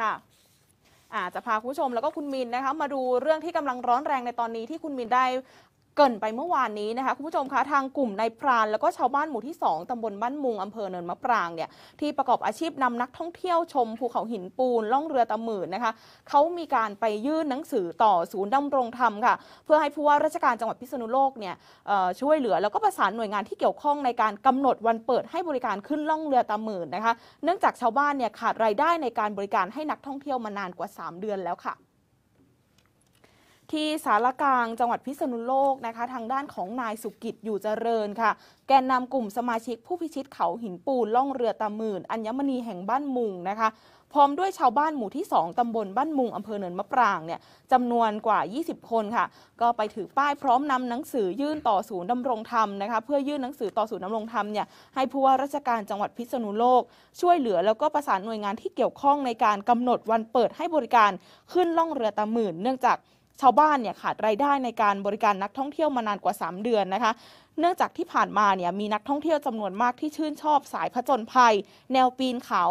ค่ะอาจจะพาคุณผู้ชมแล้วก็คุณมินนะคะมาดูเรื่องที่กำลังร้อนแรงในตอนนี้ที่คุณมินได้เกินไปเมื่อวานนี้นะคะคุณผู้ชมคะทางกลุ่มนายพรานแล้วก็ชาวบ้านหมู่ที่ 2ตำบลบ้านมุงอำเภอเนินมะปรางเนี่ยที่ประกอบอาชีพนำนักท่องเที่ยวชม ภูเขาหินปูนล่องเรือตะหมื่นนะคะเขามีการไปยื่นหนังสือต่อศูนย์ดำรงธรรมค่ะเพื่อให้ผู้ว่าราชการจังหวัดพิษณุโลกเนี่ยช่วยเหลือแล้วก็ประสานหน่วยงานที่เกี่ยวข้องในการกำหนดวันเปิดให้บริการขึ้นล่องเรือตะหมื่นนะคะเนื่องจากชาวบ้านเนี่ยขาดรายได้ในการบริการให้นักท่องเที่ยวมานานกว่า 3 เดือนแล้วค่ะที่สารกลางจังหวัดพิษณุโลกนะคะทางด้านของนายสุกิจอยู่เจริญค่ะ แกนนำกลุ่มสมาชิกผู้พิชิตเขาหินปูนล่องเรือตะหมื่น อัญมณีแห่งบ้านมุงนะคะพร้อมด้วยชาวบ้านหมู่ที่ 2ตำบลบ้านมุงอำเภอเนินมะปรางเนี่ยจำนวนกว่า 20 คนค่ะ ก็ไปถือป้ายพร้อมนำหนังสือยื่นต่อศูนย์ดำรงธรรมนะคะเพื่อยื่นหนังสือต่อศูนย์ดำรงธรรมเนี่ยให้ผู้ว่าราชการจังหวัดพิษณุโลก ช่วยเหลือแล้วก็ประสานหน่วยงานที่เกี่ยวข้องในการกำหนดวันเปิดให้บริการขึ้นล่องเรือตะหมื่น เนื่องจากชาวบ้านเนี่ยขาดรายได้ในการบริการนักท่องเที่ยวมานานกว่า 3 เดือนนะคะ เนื่องจากที่ผ่านมาเนี่ยมีนักท่องเที่ยวจำนวนมากที่ชื่นชอบสายผจญภัย แนวปีนเขา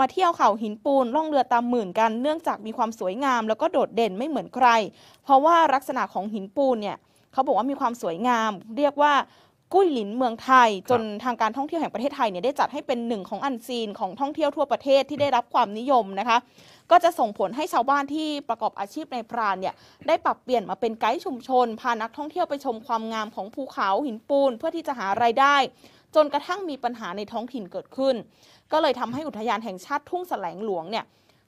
มาเที่ยวเขาหินปูนล่องเรือตามหมื่นกันเนื่องจากมีความสวยงามแล้วก็โดดเด่นไม่เหมือนใคร เพราะว่าลักษณะของหินปูนเนี่ยเขาบอกว่ามีความสวยงามเรียกว่ากุ้ยหลินเมืองไทย จนทางการท่องเที่ยวแห่งประเทศไทยเนี่ยได้จัดให้เป็นหนึ่งของอันซีนของท่องเที่ยวทั่วประเทศที่ได้รับความนิยมนะคะก็จะส่งผลให้ชาวบ้านที่ประกอบอาชีพในพรานเนี่ยได้ปรับเปลี่ยนมาเป็นไกด์ชุมชน พานักท่องเที่ยวไปชมความงามของภูเขาหินปูนเพื่อที่จะหาไรายได้ จนกระทั่งมีปัญหาในท้องถิ่นเกิดขึ้น ก็เลยทำให้อุทยานแห่งชาติทุ่งแสลงหลวงเนี่ย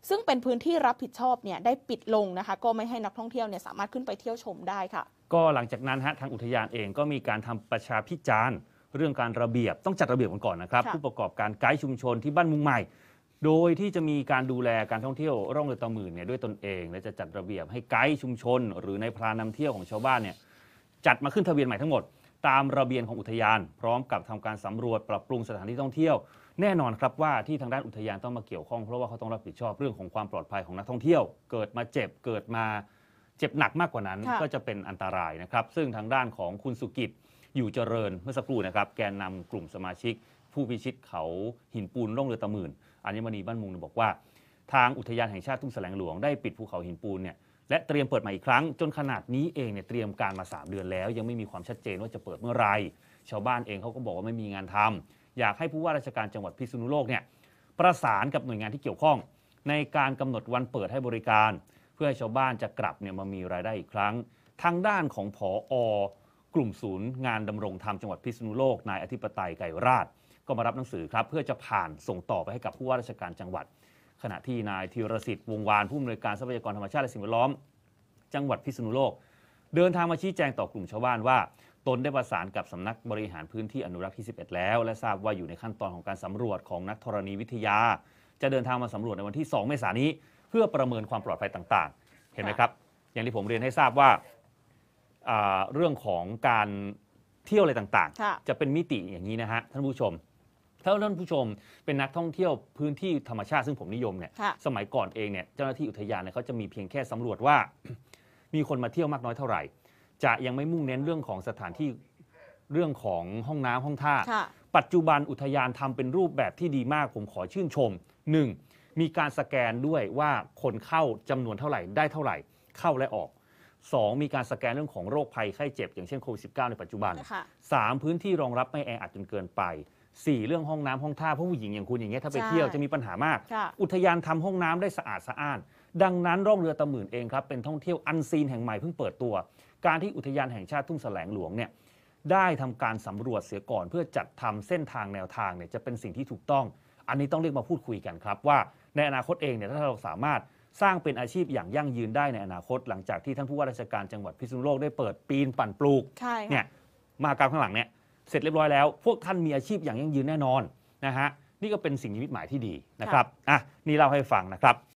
ซึ่งเป็นพื้นที่รับผิดชอบเนี่ยได้ปิดลงนะคะก็ไม่ให้นักท่องเที่ยวเนี่ยสามารถขึ้นไปเที่ยวชมได้ค่ะ ก็หลังจากนั้นฮะทางอุทยานเองก็มีการทำประชาพิจารณ์เรื่องการระเบียบต้องจัดระเบียบกันก่อนนะครับ ผู้ประกอบการไกด์ชุมชนที่บ้านมุงใหม่ โดยที่จะมีการดูแลการท่องเที่ยวร่องเรือตะหมื่นเนี่ยด้วยตนเองและจะจัดระเบียบให้ไกด์ชุมชน หรือในพรานนาเที่ยวของชาวบ้านเนี่ยจัดมาขึ้นทะเบียนใหม่ทั้งหมดตามระเบียนของอุทยานพร้อมกับทำการสำรวจปรับปรุงสถานที่ท่องเที่ยว แน่นอนครับว่าที่ทางด้านอุทยานต้องมาเกี่ยวข้องเพราะว่าเขาต้องรับผิดชอบเรื่องของความปลอดภัยของนักท่องเที่ยว เกิดมาเจ็บเกิดมา เจ็บหนักมากกว่านั้นก็จะเป็นอันตรายนะครับซึ่งทางด้านของคุณสุกิจอยู่เจริญเมื่อสักครู่นะครับแกนนำกลุ่มสมาชิก ผู้พิชิตเขาหินปูนร่องเรือตะมื่นอัญมณีบ้านมุงบอกว่า ทางอุทยานแห่งชาติทุ่งแสลงหลวงได้ปิดภูเขาหินปูนเนี่ยและเตรียมเปิดใหม่อีกครั้ง จนขนาดนี้เองเนี่ยเตรียมการมา 3 เดือนแล้ว ยังไม่มีความชัดเจนว่าจะเปิดเมื่อไรชาวบ้านเองเขาก็บอกว่าไม่มีงานทำ อยากให้ผู้ว่าราชการจังหวัดพิษณุโลกเนี่ยประสานกับหน่วยงานที่เกี่ยวข้อง ในการกำหนดวันเปิดให้บริการ เพื่อให้ชาวบ้านจะกลับเนี่ยมามีรายได้อีกครั้ง ทางด้านของผออกลุ่มศูนย์งานดำรงธรรมจังหวัดพิษณุโลกนายอธิปไตยไก่ราช ก็มารับหนังสือครับเพื่อจะผ่านส่งต่อไปให้กับผู้ว่าราชการจังหวัดขณะที่นายธีรศิษฐ์วงวานผู้อำนวยการทรัพยากรธรรมชาติ และสิ่งแวดล้อม จังหวัดพิษณุโลก เดินทางมาชี้แจงต่อกลุ่มชาวบ้านว่าตนได้ประสานกับสำนักบริหารพื้นที่อนุรักษ์ที่11แล้ว และทราบว่าอยู่ในขั้นตอนของการสำรวจของนักธรณีวิทยา จะเดินทางมาสำรวจในวันที่2เมษายนนี้ เพื่อประเมินความปลอดภัยต่างๆเห็นไหมครับอย่างที่ผมเรียนให้ทราบว่าเรื่องของการเที่ยวอะไรต่างๆจะเป็นมิติอย่างนี้นะฮะท่านผู้ชมถ้าท่านผู้ชมเป็นนักท่องเที่ยวพื้นที่ธรรมชาติ ซึ่งผมนิยมเนี่ยสมัยก่อนเองเนี่ยเจ้าหน้าที่อุทยานเนี่ยเขาจะมีเพียงแค่สำรวจว่า มีคนมาเที่ยวมากน้อยเท่าไหร่ จะยังไม่มุ่งเน้นเรื่องของสถานที่เรื่องของห้องน้ำห้องท่า ปัจจุบันอุทยานทำเป็นรูปแบบที่ดีมากผมขอชื่นชม 1. มีการสแกนด้วยว่าคนเข้าจำนวนเท่าไหร่ได้เท่าไหร่ เข้าและออก 2. มีการสแกนเรื่องของโรคภัยไข้เจ็บอย่างเช่นโควิดสิในปัจจุบัน 3. พื้นที่รองรับไม่แออัดจนเกินไปสี่เรื่องห้องน้ำห้องท่าเพราะผู้หญิงอย่างคุณ อย่างเงี้ยถ้าไปเที่ยวจะมีปัญหามาก อุทยานทำห้องน้ำได้สะอาดสะอ้านดังนั้น ร่องเรือตะหมื่นเองครับเป็นท่องเที่ยวอันซีนแห่งใหม่เพิ่งเปิดตัว การที่อุทยานแห่งชาติทุ่งแสลงหลวงเนี่ยได้ทำการสำรวจเสียก่อนเพื่อจัดทำเส้นทางแนวทางเนี่ยจะเป็นสิ่งที่ถูกต้อง อันนี้ต้องเรียกมาพูดคุยกันครับว่าในอนาคตเองเนี่ยถ้าเราสามารถสร้างเป็นอาชีพอย่างยั่งยืนได้ในอนาคต หลังจากที่ท่านผู้ว่าราชการจังหวัดพิษณุโลกได้เปิดปีนปั่นปลูกเนี่ยมากรรมข้างหลังเนี่ยเสร็จเรียบร้อยแล้ว พวกท่านมีอาชีพอย่างยั่งยืนแน่นอนนะฮะนี่ก็เป็นสิ่งมีวิตหมายที่ดีนะครับอ่ะนี่เล่าให้ฟังนะครับ